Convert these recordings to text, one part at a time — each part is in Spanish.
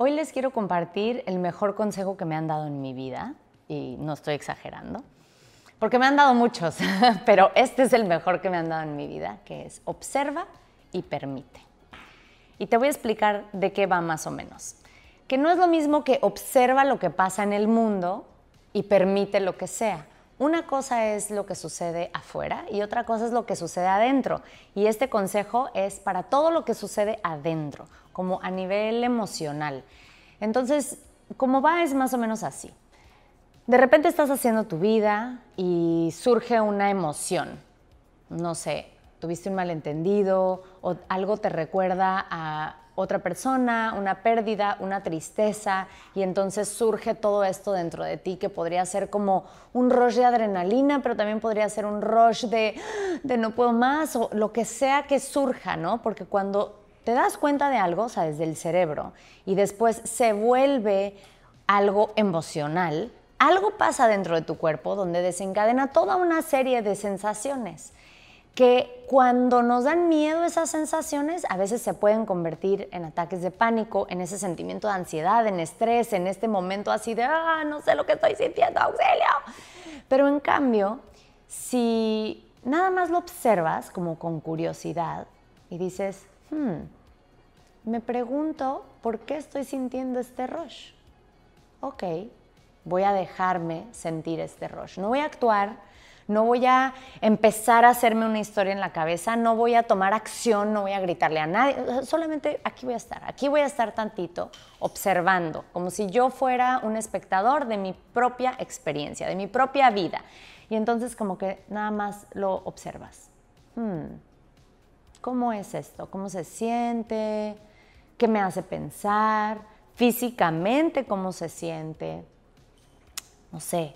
Hoy les quiero compartir el mejor consejo que me han dado en mi vida, y no estoy exagerando, porque me han dado muchos, pero este es el mejor que me han dado en mi vida, que es observa y permite. Y te voy a explicar de qué va más o menos. Que no es lo mismo que observa lo que pasa en el mundo y permite lo que sea. Una cosa es lo que sucede afuera y otra cosa es lo que sucede adentro. Y este consejo es para todo lo que sucede adentro, como a nivel emocional. Entonces, como va es más o menos así. De repente estás haciendo tu vida y surge una emoción. No sé, tuviste un malentendido o algo te recuerda a otra persona, una pérdida, una tristeza, y entonces surge todo esto dentro de ti que podría ser como un rush de adrenalina, pero también podría ser un rush de, de no puedo más, o lo que sea que surja, ¿no? Porque cuando te das cuenta de algo, o sea, desde el cerebro, y después se vuelve algo emocional, algo pasa dentro de tu cuerpo donde desencadena toda una serie de sensaciones que cuando nos dan miedo esas sensaciones, a veces se pueden convertir en ataques de pánico, en ese sentimiento de ansiedad, en estrés, en este momento así de, ah, no sé lo que estoy sintiendo, auxilio. Pero en cambio, si nada más lo observas como con curiosidad y dices, hmm, me pregunto por qué estoy sintiendo este rush. Ok, voy a dejarme sentir este rush. No voy a actuar no voy a empezar a hacerme una historia en la cabeza, no voy a tomar acción, no voy a gritarle a nadie, solamente aquí voy a estar, aquí voy a estar tantito observando, como si yo fuera un espectador de mi propia experiencia, de mi propia vida. Y entonces como que nada más lo observas. Hmm, ¿Cómo es esto? ¿Cómo se siente? ¿Qué me hace pensar? Físicamente, ¿cómo se siente? No sé,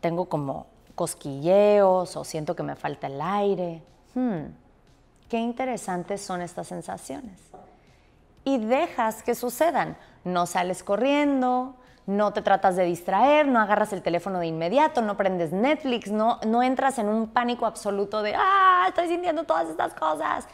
tengo como cosquilleos o siento que me falta el aire. Hmm, qué interesantes son estas sensaciones. Y dejas que sucedan. No sales corriendo, no te tratas de distraer, no agarras el teléfono de inmediato, no prendes Netflix, no, no entras en un pánico absoluto de, ah, estoy sintiendo todas estas cosas.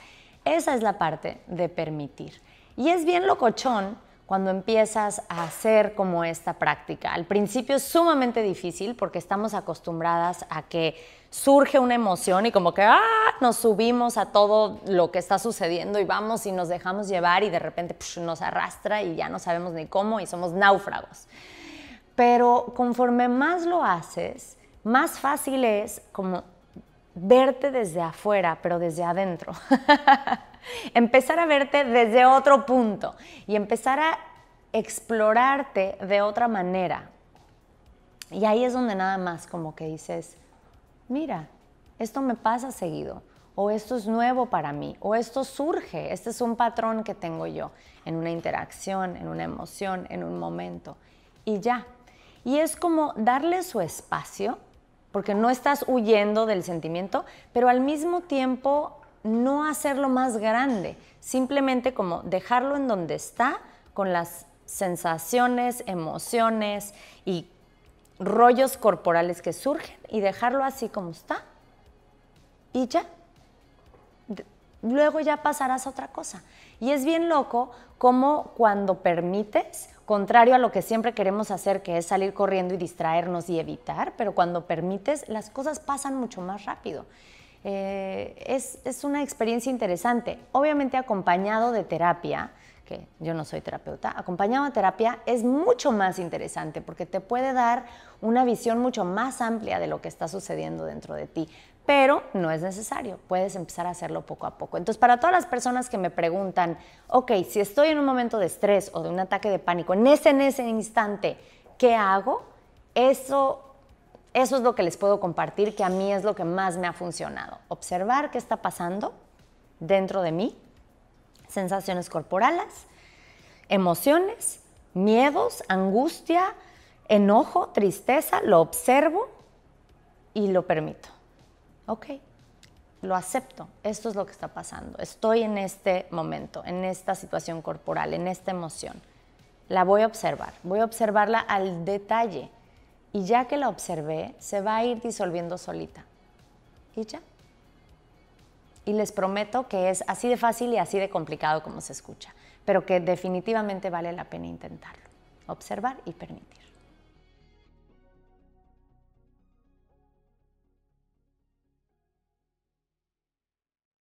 Esa es la parte de permitir. Y es bien locochón cuando empiezas a hacer como esta práctica. Al principio es sumamente difícil porque estamos acostumbradas a que surge una emoción y como que ¡ah! nos subimos a todo lo que está sucediendo y vamos y nos dejamos llevar y de repente nos arrastra y ya no sabemos ni cómo y somos náufragos. Pero conforme más lo haces, más fácil es como verte desde afuera, pero desde adentro. empezar a verte desde otro punto y empezar a explorarte de otra manera. Y ahí es donde nada más como que dices, mira, esto me pasa seguido, o esto es nuevo para mí, o esto surge, este es un patrón que tengo yo en una interacción, en una emoción, en un momento, y ya. Y es como darle su espacio porque no estás huyendo del sentimiento, pero al mismo tiempo no hacerlo más grande, simplemente como dejarlo en donde está con las sensaciones, emociones y rollos corporales que surgen y dejarlo así como está. Y ya. Luego ya pasarás a otra cosa. Y es bien loco como cuando permites, contrario a lo que siempre queremos hacer, que es salir corriendo y distraernos y evitar, pero cuando permites, las cosas pasan mucho más rápido. Eh, es, es, una experiencia interesante, obviamente acompañado de terapia, que yo no soy terapeuta, acompañado de terapia es mucho más interesante porque te puede dar una visión mucho más amplia de lo que está sucediendo dentro de ti pero no es necesario, puedes empezar a hacerlo poco a poco. Entonces, para todas las personas que me preguntan, ok, si estoy en un momento de estrés o de un ataque de pánico, en ese, en ese instante, ¿qué hago? Eso, eso es lo que les puedo compartir, que a mí es lo que más me ha funcionado. Observar qué está pasando dentro de mí, sensaciones corporales, emociones, miedos, angustia, enojo, tristeza, lo observo y lo permito ok, lo acepto, esto es lo que está pasando, estoy en este momento, en esta situación corporal, en esta emoción. La voy a observar, voy a observarla al detalle y ya que la observé, se va a ir disolviendo solita. Y ya. Y les prometo que es así de fácil y así de complicado como se escucha, pero que definitivamente vale la pena intentarlo, observar y permitir.